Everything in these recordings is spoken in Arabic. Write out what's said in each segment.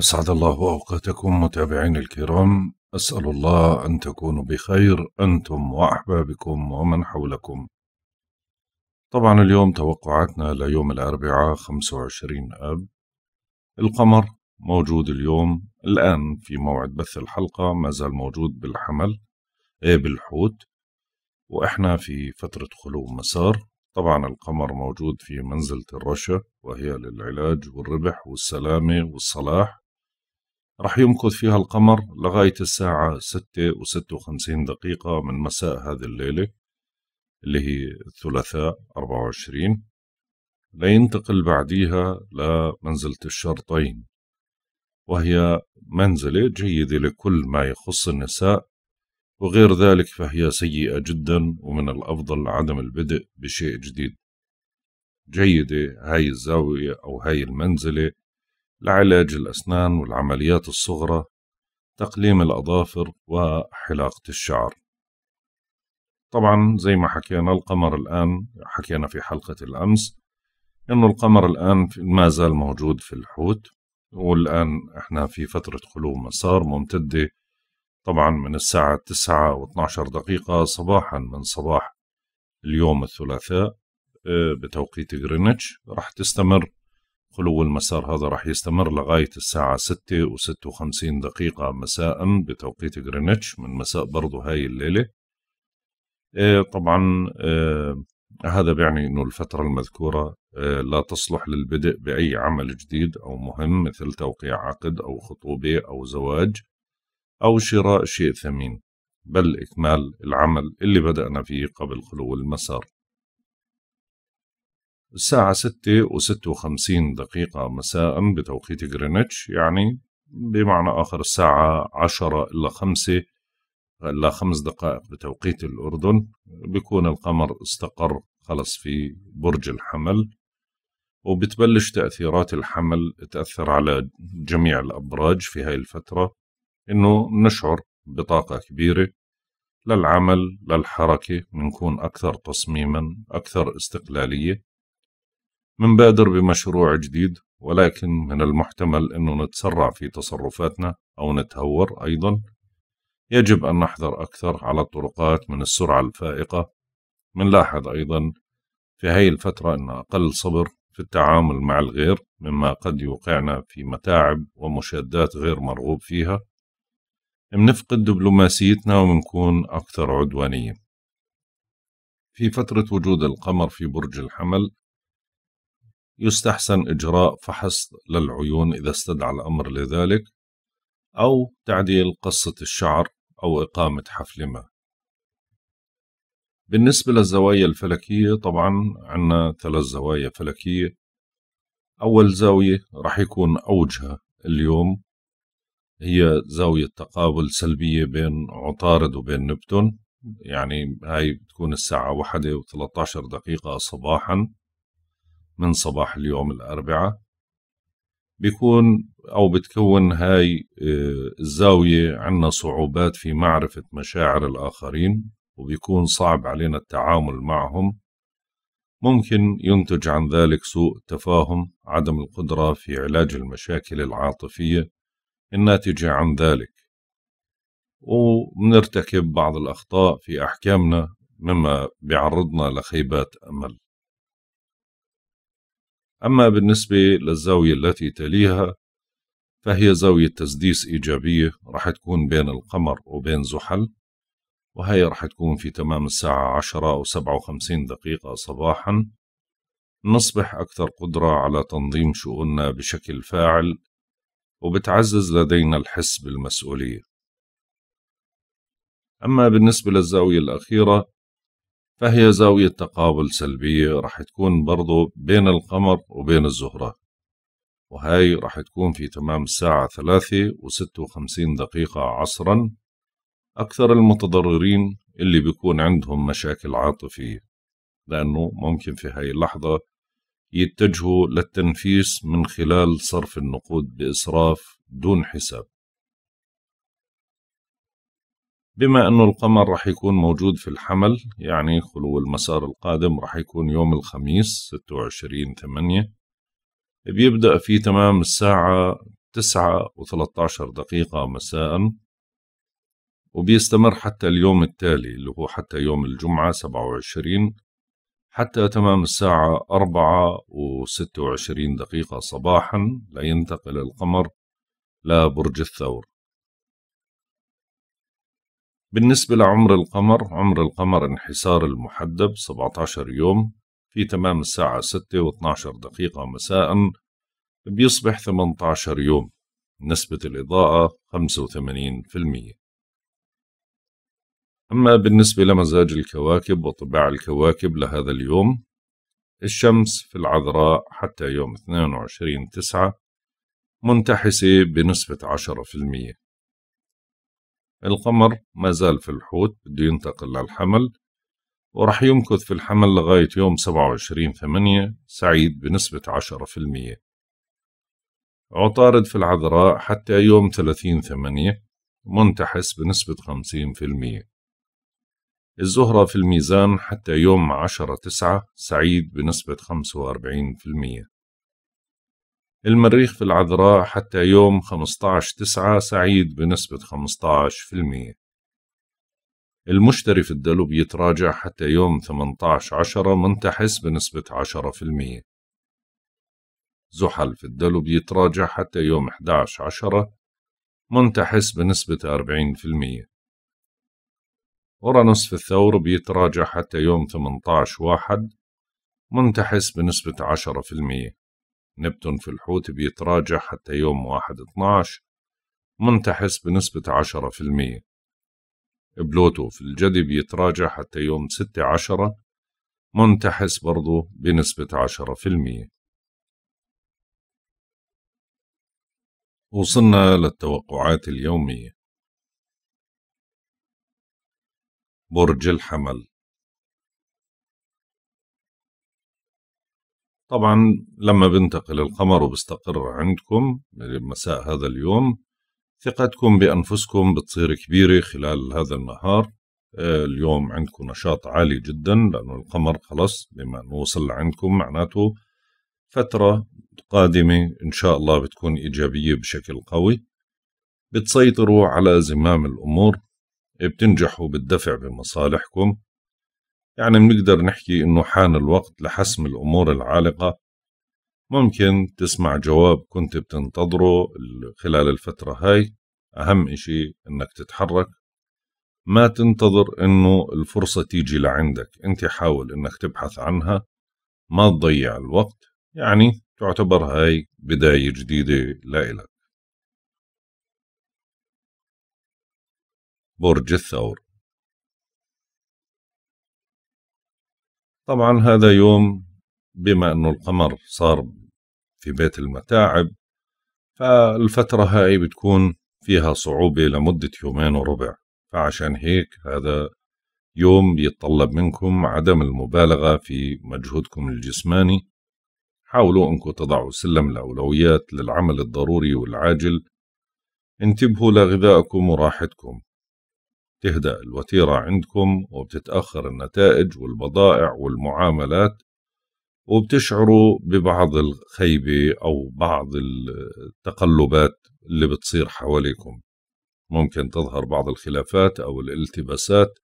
أسعد الله أوقاتكم متابعين الكرام أسأل الله أن تكونوا بخير أنتم وأحبابكم ومن حولكم طبعا اليوم توقعاتنا ليوم الأربعاء 25 آب القمر موجود اليوم الآن في موعد بث الحلقة ما زال موجود بالحمل إيه بالحوت وإحنا في فترة خلو مسار طبعا القمر موجود في منزلة الرشا وهي للعلاج والربح والسلامة والصلاح رح يمكث فيها القمر لغاية الساعة ستة وستة وخمسين دقيقة من مساء هذه الليلة اللي هي الثلاثاء أربعة وعشرين لينتقل بعديها لمنزلة الشرطين وهي منزلة جيدة لكل ما يخص النساء وغير ذلك فهي سيئة جدا ومن الأفضل عدم البدء بشيء جديد جيدة هاي الزاوية أو هاي المنزلة لعلاج الأسنان والعمليات الصغرى تقليم الأظافر وحلاقة الشعر طبعا زي ما حكينا القمر الآن حكينا في حلقة الأمس أنه القمر الآن ما زال موجود في الحوت والآن إحنا في فترة خلو مسار ممتدة طبعا من الساعة 9 و 12 دقيقة صباحا من صباح اليوم الثلاثاء آه، بتوقيت غرينتش راح تستمر خلو المسار هذا راح يستمر لغاية الساعة ستة وست وخمسين دقيقة مساء بتوقيت غرينتش من مساء برضو هاي الليلة آه، طبعا آه، هذا بيعني أنه الفترة المذكورة آه، لا تصلح للبدء بأي عمل جديد أو مهم مثل توقيع عقد أو خطوبة أو زواج أو شراء شيء ثمين بل إكمال العمل اللي بدأنا فيه قبل خلو المسار الساعة ستة وستة وخمسين دقيقة مساء بتوقيت غرينتش يعني بمعنى آخر الساعة عشرة إلا خمسة إلا خمس دقائق بتوقيت الأردن بيكون القمر استقر خلص في برج الحمل وبتبلش تأثيرات الحمل تأثر على جميع الأبراج في هاي الفترة إنه نشعر بطاقة كبيرة للعمل للحركة بنكون أكثر تصميما أكثر استقلالية منبادر بمشروع جديد ولكن من المحتمل أنه نتسرع في تصرفاتنا أو نتهور أيضا يجب أن نحذر أكثر على الطرقات من السرعة الفائقة منلاحظ أيضا في هاي الفترة أن أقل صبر في التعامل مع الغير مما قد يوقعنا في متاعب ومشادات غير مرغوب فيها منفقد دبلوماسيتنا ومنكون أكثر عدوانية في فترة وجود القمر في برج الحمل يستحسن إجراء فحص للعيون إذا استدعى الأمر لذلك أو تعديل قصة الشعر أو إقامة حفل ما بالنسبة للزوايا الفلكية طبعا عنا ثلاث زوايا فلكية أول زاوية رح يكون أوجها اليوم هي زاوية تقابل سلبية بين عطارد وبين نبتون يعني هاي بتكون الساعة وثلاثة عشر دقيقة صباحا من صباح اليوم الأربعاء بيكون أو بتكون هاي آه، الزاوية عنا صعوبات في معرفة مشاعر الآخرين وبيكون صعب علينا التعامل معهم ممكن ينتج عن ذلك سوء تفاهم عدم القدرة في علاج المشاكل العاطفية الناتجة عن ذلك ومنرتكب بعض الأخطاء في أحكامنا مما بيعرضنا لخيبات أمل أما بالنسبة للزاوية التي تليها فهي زاوية تسديس إيجابية رح تكون بين القمر وبين زحل وهي رح تكون في تمام الساعة عشرة أو سبعة وخمسين دقيقة صباحا نصبح أكثر قدرة على تنظيم شؤوننا بشكل فاعل وبتعزز لدينا الحس بالمسؤولية أما بالنسبة للزاوية الأخيرة فهي زاوية تقابل سلبية رح تكون برضو بين القمر وبين الزهرة وهي رح تكون في تمام الساعة ثلاثة وستة وخمسين دقيقة عصرا أكثر المتضررين اللي بيكون عندهم مشاكل عاطفية لأنه ممكن في هاي اللحظة يتجهوا للتنفيس من خلال صرف النقود بإسراف دون حساب بما أنه القمر رح يكون موجود في الحمل يعني خلو المسار القادم رح يكون يوم الخميس 26 ثمانية بيبدأ في تمام الساعة 9 و13 دقيقة مساء وبيستمر حتى اليوم التالي اللي هو حتى يوم الجمعة 27 حتى تمام الساعة 4 و26 دقيقة صباحا لينتقل القمر لبرج الثور بالنسبة لعمر القمر عمر القمر انحسار المحدب 17 يوم في تمام الساعة 6 و 12 دقيقة مساء بيصبح 18 يوم نسبة الإضاءة 85% أما بالنسبة لمزاج الكواكب وطباع الكواكب لهذا اليوم الشمس في العذراء حتى يوم 22 تسعة منتحسة بنسبة 10% القمر ما زال في الحوت بده ينتقل للحمل ورح يمكث في الحمل لغاية يوم 27 8 سعيد بنسبة 10% عطارد في العذراء حتى يوم 30 8 منتحس بنسبة 50% الزهرة في الميزان حتى يوم 10 9 سعيد بنسبة 45% المريخ في العذراء حتى يوم 15/9 سعيد بنسبة 15%. المشتري في الدلو بيتراجع حتى يوم 18/10 منتحس بنسبة 10%. زحل في الدلو بيتراجع حتى يوم 11/10 منتحس بنسبة 40%. أورانوس في الثور بيتراجع حتى يوم 18 واحد منتحس بنسبة 10%. نبتون في الحوت بيتراجع حتى يوم واحد اتناش منتحس بنسبة عشرة في المية بلوتو في الجدي بيتراجع حتى يوم ستة عشرة منتحس برضو بنسبة عشرة في المية وصلنا للتوقعات اليومية برج الحمل طبعا لما بنتقل القمر وبستقر عندكم مساء هذا اليوم ثقتكم بأنفسكم بتصير كبيرة خلال هذا النهار آه، اليوم عندكم نشاط عالي جدا لأنه القمر خلص بما أنه وصل لعندكم معناته فترة قادمة إن شاء الله بتكون إيجابية بشكل قوي بتسيطروا على زمام الأمور بتنجحوا بالدفع بمصالحكم يعني بنقدر نحكي إنه حان الوقت لحسم الأمور العالقة ممكن تسمع جواب كنت بتنتظره خلال الفترة هاي أهم إشي إنك تتحرك ما تنتظر إنه الفرصة تيجي لعندك أنت حاول إنك تبحث عنها ما تضيع الوقت يعني تعتبر هاي بداية جديدة لإلك برج الثور طبعا هذا يوم بما أنه القمر صار في بيت المتاعب فالفترة هاي بتكون فيها صعوبة لمدة يومين وربع فعشان هيك هذا يوم يتطلب منكم عدم المبالغة في مجهودكم الجسماني حاولوا أنكم تضعوا سلم الأولويات للعمل الضروري والعاجل انتبهوا لغذائكم وراحتكم تهدأ الوتيرة عندكم وبتتأخر النتائج والبضائع والمعاملات وبتشعروا ببعض الخيبة أو بعض التقلبات اللي بتصير حواليكم ممكن تظهر بعض الخلافات أو الالتباسات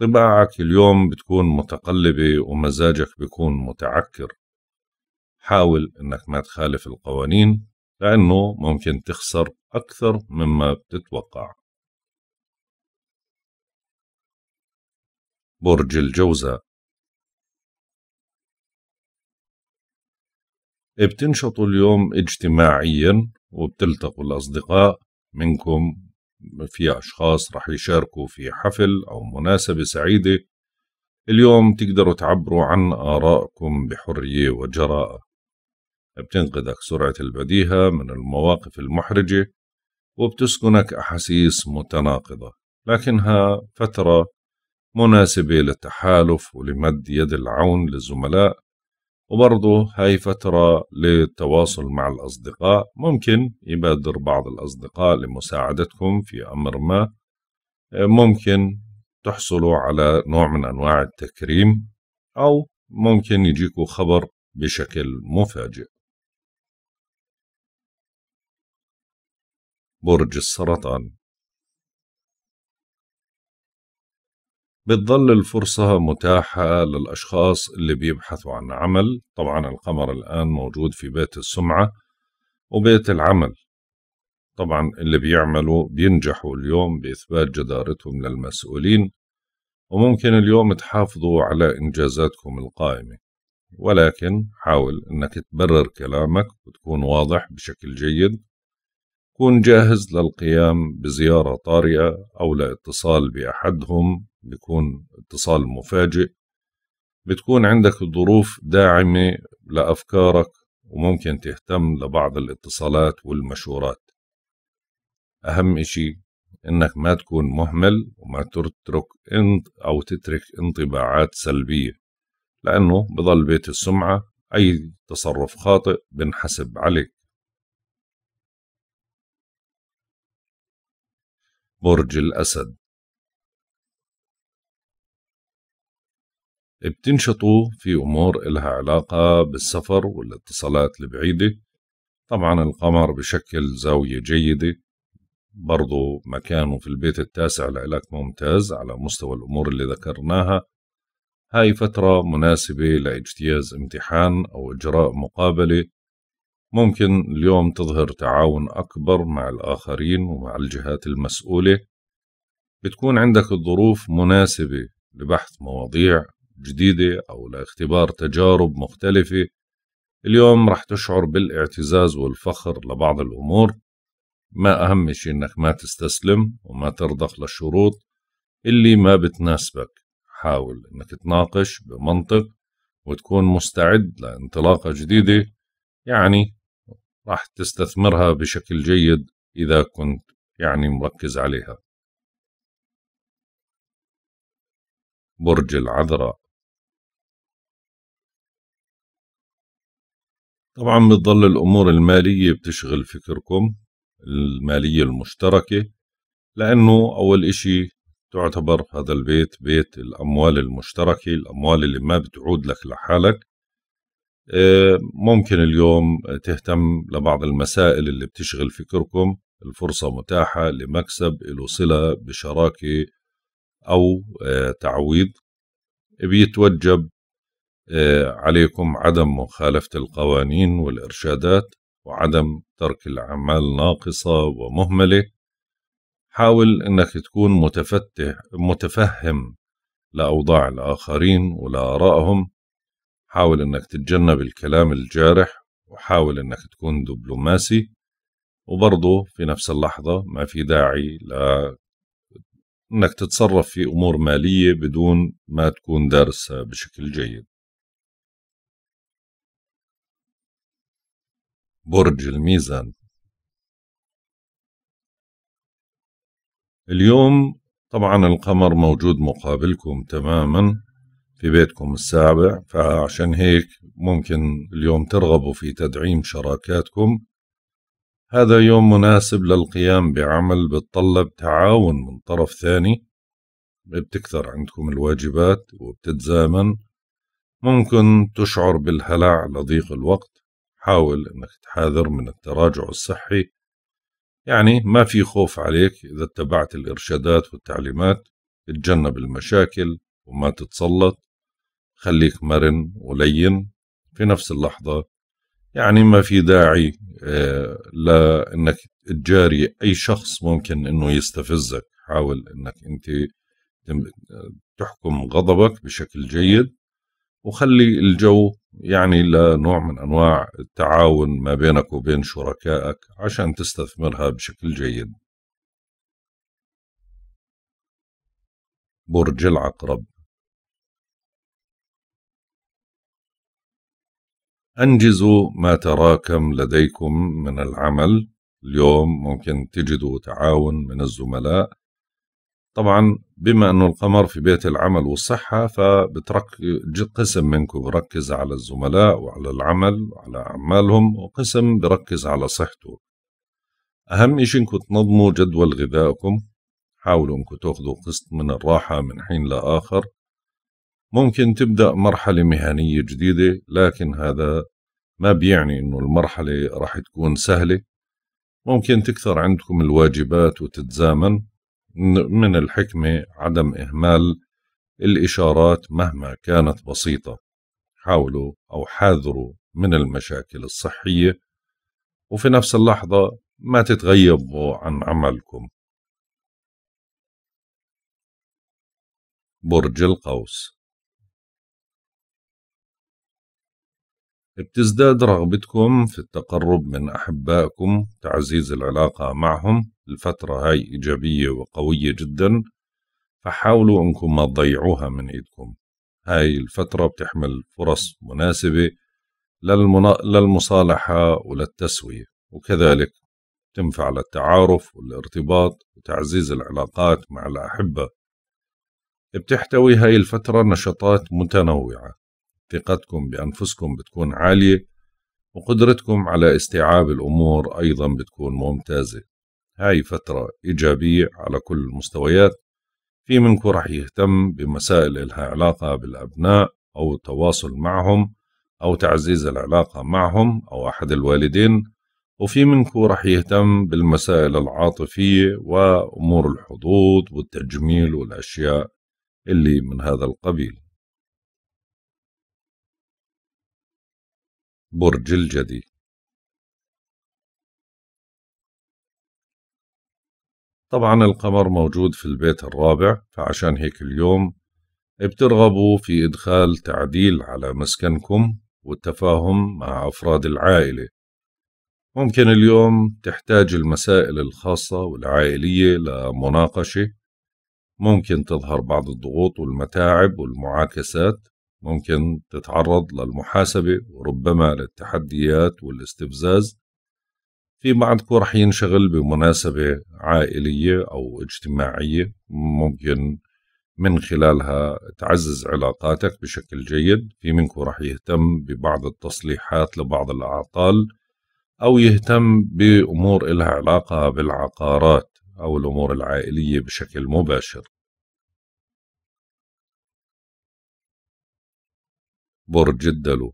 طباعك اليوم بتكون متقلبة ومزاجك بيكون متعكر حاول إنك ما تخالف القوانين لأنه ممكن تخسر أكثر مما بتتوقع برج الجوزاء بتنشطوا اليوم اجتماعيا وبتلتقوا الأصدقاء منكم في أشخاص رح يشاركوا في حفل أو مناسبة سعيدة اليوم تقدروا تعبروا عن آرائكم بحرية وجراءة بتنقذك سرعة البديهة من المواقف المحرجة وبتسكنك أحاسيس متناقضة لكنها فترة مناسبة للتحالف ولمد يد العون للزملاء وبرضه هاي فترة للتواصل مع الأصدقاء ممكن يبادر بعض الأصدقاء لمساعدتكم في أمر ما ممكن تحصلوا على نوع من أنواع التكريم أو ممكن يجيكوا خبر بشكل مفاجئ برج السرطان بتظل الفرصة متاحة للأشخاص اللي بيبحثوا عن عمل طبعا القمر الآن موجود في بيت السمعة وبيت العمل طبعا اللي بيعملوا بينجحوا اليوم بإثبات جدارتهم للمسؤولين وممكن اليوم تحافظوا على إنجازاتكم القائمة ولكن حاول أنك تبرر كلامك وتكون واضح بشكل جيد كن جاهز للقيام بزيارة طارئة أو لاتصال بأحدهم بيكون اتصال مفاجئ بتكون عندك ظروف داعمة لأفكارك وممكن تهتم لبعض الاتصالات والمشورات أهم إشي إنك ما تكون مهمل وما تترك انت أو تترك انطباعات سلبية لأنه بضل بيت السمعة أي تصرف خاطئ بنحسب عليك برج الأسد بتنشطوا في أمور إلها علاقة بالسفر والاتصالات البعيدة طبعا القمر بشكل زاوية جيدة برضو مكانه في البيت التاسع لإلك ممتاز على مستوى الأمور اللي ذكرناها هاي فترة مناسبة لاجتياز امتحان أو إجراء مقابلة ممكن اليوم تظهر تعاون أكبر مع الآخرين ومع الجهات المسؤولة بتكون عندك الظروف مناسبة لبحث مواضيع جديدة أو لاختبار تجارب مختلفة اليوم رح تشعر بالاعتزاز والفخر لبعض الأمور ما أهم شيء إنك ما تستسلم وما ترضخ للشروط اللي ما بتناسبك حاول إنك تناقش بمنطق وتكون مستعد لانطلاقة جديدة يعني راح تستثمرها بشكل جيد إذا كنت يعني مركز عليها برج العذراء طبعا بتضل الأمور المالية بتشغل فكركم المالية المشتركة لأنه أول إشي تعتبر هذا البيت بيت الأموال المشتركة الأموال اللي ما بتعود لك لحالك آه، ممكن اليوم تهتم لبعض المسائل اللي بتشغل فكركم الفرصة متاحة لمكسب له صلة بشراكة أو آه، تعويض بيتوجب آه، عليكم عدم مخالفة القوانين والإرشادات وعدم ترك الأعمال ناقصة ومهملة حاول أنك تكون متفتح متفهم لأوضاع الآخرين ولآرائهم حاول أنك تتجنب الكلام الجارح وحاول أنك تكون دبلوماسي وبرضه في نفس اللحظة ما في داعي ل أنك تتصرف في أمور مالية بدون ما تكون دارسها بشكل جيد برج الميزان اليوم طبعا القمر موجود مقابلكم تماما في بيتكم السابع فعشان هيك ممكن اليوم ترغبوا في تدعيم شراكاتكم هذا يوم مناسب للقيام بعمل بتطلب تعاون من طرف ثاني بتكثر عندكم الواجبات وبتتزامن ممكن تشعر بالهلع لضيق الوقت حاول انك تحاذر من التراجع الصحي يعني ما في خوف عليك اذا اتبعت الارشادات والتعليمات تتجنب المشاكل وما تتسلط خليك مرن ولين في نفس اللحظة يعني ما في داعي آه، لأنك تجاري أي شخص ممكن أنه يستفزك حاول أنك أنت آه، تحكم غضبك بشكل جيد وخلي الجو يعني نوع من أنواع التعاون ما بينك وبين شركائك عشان تستثمرها بشكل جيد برج العقرب أنجزوا ما تراكم لديكم من العمل اليوم ممكن تجدوا تعاون من الزملاء طبعا بما أنه القمر في بيت العمل والصحة قسم منكم بركز على الزملاء وعلى العمل وعلى أعمالهم وقسم بركز على صحته أهم إشي إنكم تنظموا جدول غذائكم حاولوا إنكم تاخذوا قسط من الراحة من حين لآخر ممكن تبدأ مرحلة مهنية جديدة لكن هذا ما بيعني إنه المرحلة راح تكون سهلة ممكن تكثر عندكم الواجبات وتتزامن من الحكمة عدم إهمال الإشارات مهما كانت بسيطة حاولوا أو حاذروا من المشاكل الصحية وفي نفس اللحظة ما تتغيبوا عن عملكم برج القوس بتزداد رغبتكم في التقرب من أحبائكم تعزيز العلاقة معهم الفترة هاي إيجابية وقوية جدا فحاولوا أنكم ما تضيعوها من إيدكم هاي الفترة بتحمل فرص مناسبة للمنا... للمصالحة وللتسوية وكذلك تنفع للتعارف والارتباط وتعزيز العلاقات مع الأحبة بتحتوي هاي الفترة نشاطات متنوعة ثقتكم بأنفسكم بتكون عالية وقدرتكم على استيعاب الأمور أيضا بتكون ممتازة هاي فترة إيجابية على كل المستويات في منكم رح يهتم بمسائل إلها علاقة بالأبناء أو التواصل معهم أو تعزيز العلاقة معهم أو أحد الوالدين وفي منكم رح يهتم بالمسائل العاطفية وأمور الحظوظ والتجميل والأشياء اللي من هذا القبيل برج الجدي طبعا القمر موجود في البيت الرابع فعشان هيك اليوم بترغبوا في إدخال تعديل على مسكنكم والتفاهم مع أفراد العائلة ممكن اليوم تحتاج المسائل الخاصة والعائلية لمناقشة ممكن تظهر بعض الضغوط والمتاعب والمعاكسات ممكن تتعرض للمحاسبة وربما للتحديات والاستفزاز في بعضكم رح ينشغل بمناسبة عائلية أو اجتماعية ممكن من خلالها تعزز علاقاتك بشكل جيد في منكم رح يهتم ببعض التصليحات لبعض الأعطال أو يهتم بأمور إلها علاقة بالعقارات أو الأمور العائلية بشكل مباشر برج الدلو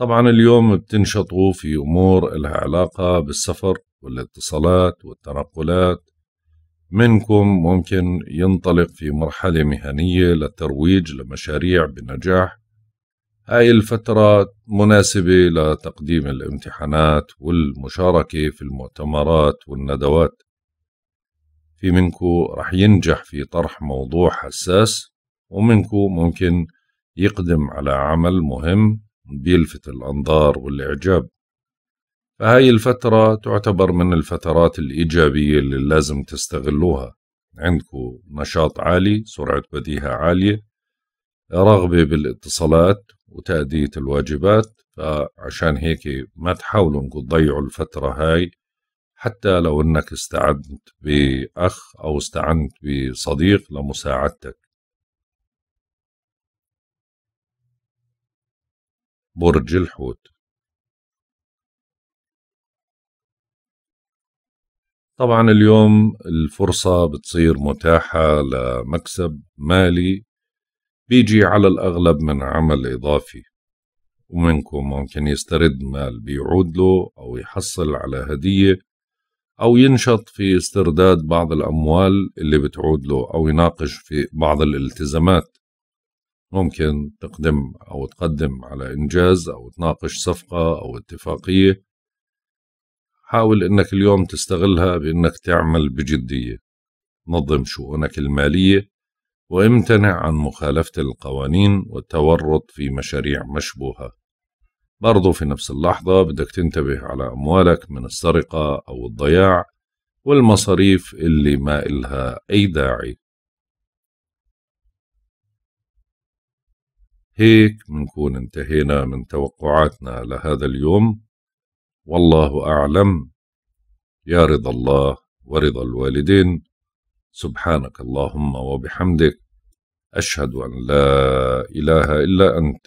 طبعا اليوم بتنشطوا في أمور لها علاقة بالسفر والاتصالات والتنقلات منكم ممكن ينطلق في مرحلة مهنية للترويج لمشاريع بنجاح هاي الفترة مناسبة لتقديم الامتحانات والمشاركة في المؤتمرات والندوات في منكو رح ينجح في طرح موضوع حساس ومنكو ممكن يقدم على عمل مهم بيلفت الأنظار والإعجاب فهاي الفترة تعتبر من الفترات الإيجابية اللي لازم تستغلوها عندكو نشاط عالي سرعة بديهة عالية رغبة بالاتصالات وتأدية الواجبات فعشان هيك ما تحاولوا انكم تضيعوا الفترة هاي حتى لو انك استعنت باخ او استعنت بصديق لمساعدتك برج الحوت طبعا اليوم الفرصة بتصير متاحة لمكسب مالي بيجي على الأغلب من عمل إضافي ومنكم ممكن يسترد مال بيعود له أو يحصل على هدية أو ينشط في استرداد بعض الأموال اللي بتعود له أو يناقش في بعض الالتزامات ممكن تقدم أو تقدم على إنجاز أو تناقش صفقة أو اتفاقية حاول إنك اليوم تستغلها بإنك تعمل بجدية نظم شؤونك المالية وامتنع عن مخالفة القوانين والتورط في مشاريع مشبوهة برضو في نفس اللحظة بدك تنتبه على أموالك من السرقة أو الضياع والمصاريف اللي ما إلها أي داعي هيك منكون انتهينا من توقعاتنا لهذا اليوم والله أعلم يا رضا الله ورضا الوالدين سبحانك اللهم وبحمدك أشهد أن لا إله إلا أنت